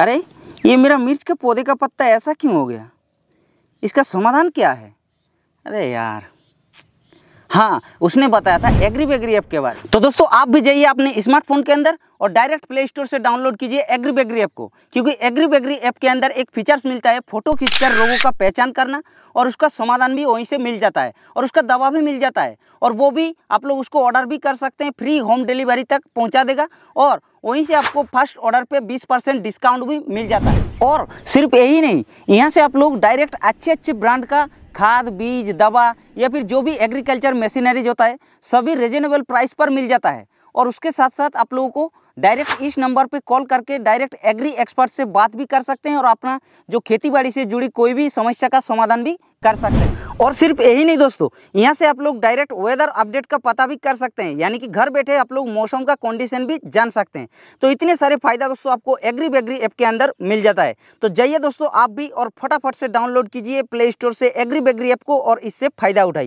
अरे ये मेरा मिर्च के पौधे का पत्ता ऐसा क्यों हो गया इसका समाधान क्या है अरे यार हाँ उसने बताया था एग्री बेगरी ऐप के बारे में तो दोस्तों आप भी जाइए अपने स्मार्टफोन के अंदर और डायरेक्ट प्ले स्टोर से डाउनलोड कीजिए एग्री बेगरी ऐप को क्योंकि एग्री बेगरी ऐप के अंदर एक फीचर्स मिलता है फोटो खींचकर लोगों का पहचान करना और उसका समाधान भी वहीं से मिल जाता है और उसका दवा भी मिल जाता है और वो भी आप लोग उसको ऑर्डर भी कर सकते हैं फ्री होम डिलीवरी तक पहुँचा देगा और वहीं से आपको फर्स्ट ऑर्डर पे 20 परसेंट डिस्काउंट भी मिल जाता है और सिर्फ यही नहीं यहाँ से आप लोग डायरेक्ट अच्छे अच्छे ब्रांड का खाद बीज दवा या फिर जो भी एग्रीकल्चर मशीनरीज होता है सभी रिजनेबल प्राइस पर मिल जाता है और उसके साथ साथ आप लोगों को डायरेक्ट इस नंबर पे कॉल करके डायरेक्ट एग्री एक्सपर्ट से बात भी कर सकते हैं और अपना जो खेतीबाड़ी से जुड़ी कोई भी समस्या का समाधान भी कर सकते हैं और सिर्फ यही नहीं दोस्तों यहाँ से आप लोग डायरेक्ट वेदर अपडेट का पता भी कर सकते हैं यानी कि घर बैठे आप लोग मौसम का कंडीशन भी जान सकते हैं तो इतने सारे फायदा दोस्तों आपको एग्री बेग्री ऐप के अंदर मिल जाता है तो जाइए दोस्तों आप भी और फटाफट से डाउनलोड कीजिए प्ले स्टोर से एग्री बेग्री ऐप को और इससे फायदा उठाइए